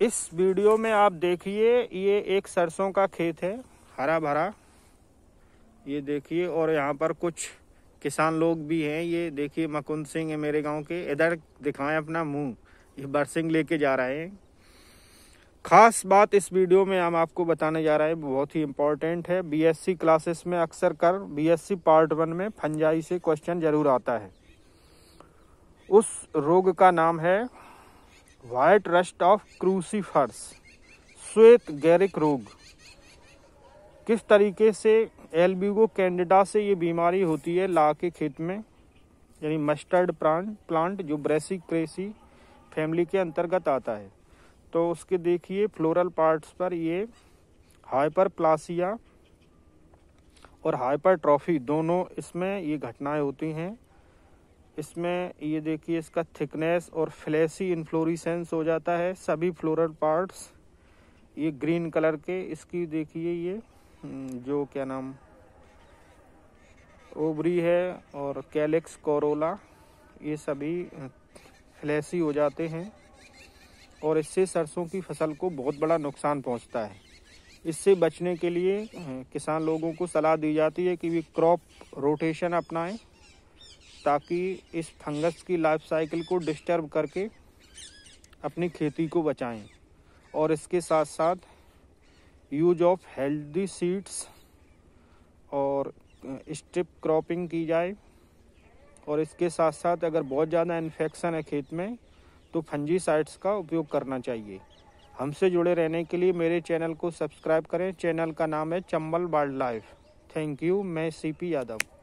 इस वीडियो में आप देखिए ये एक सरसों का खेत है हरा भरा ये देखिए और यहाँ पर कुछ किसान लोग भी हैं ये देखिए मकुंद सिंह है मेरे गांव के इधर दिखाएं अपना मुंह ये बरसिंग लेके जा रहे हैं खास बात इस वीडियो में हम आपको बताने जा रहे हैं बहुत ही इम्पोर्टेंट है बीएससी क्लासेस में अक्सर कर बीएससी पार्ट वन में फंजाई से क्वेश्चन जरूर आता है उस रोग का नाम है वाइट रस्ट ऑफ क्रूसीफर्स श्वेत गैरिक रोग किस तरीके से एल्बिगो कैंडिडा से ये बीमारी होती है ला के खेत में यानी मस्टर्ड प्लांट प्लांट जो ब्रेसिक क्रेसी फैमिली के अंतर्गत आता है तो उसके देखिए फ्लोरल पार्ट्स पर ये हाइपर प्लासिया और हाइपर ट्रॉफी दोनों इसमें ये घटनाएं होती हैं इसमें ये देखिए इसका थिकनेस और फ्लैसी इन्फ्लोरिसेंस हो जाता है सभी फ्लोरल पार्ट्स ये ग्रीन कलर के इसकी देखिए ये हम्म, जो क्या नाम ओबरी है और कैलेक्स कोरोला ये सभी फ्लैसी हो जाते हैं और इससे सरसों की फसल को बहुत बड़ा नुकसान पहुंचता है इससे बचने के लिए किसान लोगों को सलाह दी जाती है कि वे क्रॉप रोटेशन अपनाएं ताकि इस फंगस की लाइफ साइकिल को डिस्टर्ब करके अपनी खेती को बचाएं और इसके साथ साथ यूज ऑफ हेल्दी सीड्स और स्ट्रिप क्रॉपिंग की जाए और इसके साथ साथ अगर बहुत ज़्यादा इन्फेक्शन है खेत में तो फंजी साइड्स का उपयोग करना चाहिए हमसे जुड़े रहने के लिए मेरे चैनल को सब्सक्राइब करें चैनल का नाम है Chambal wildlife thank you मैं सीपी यादव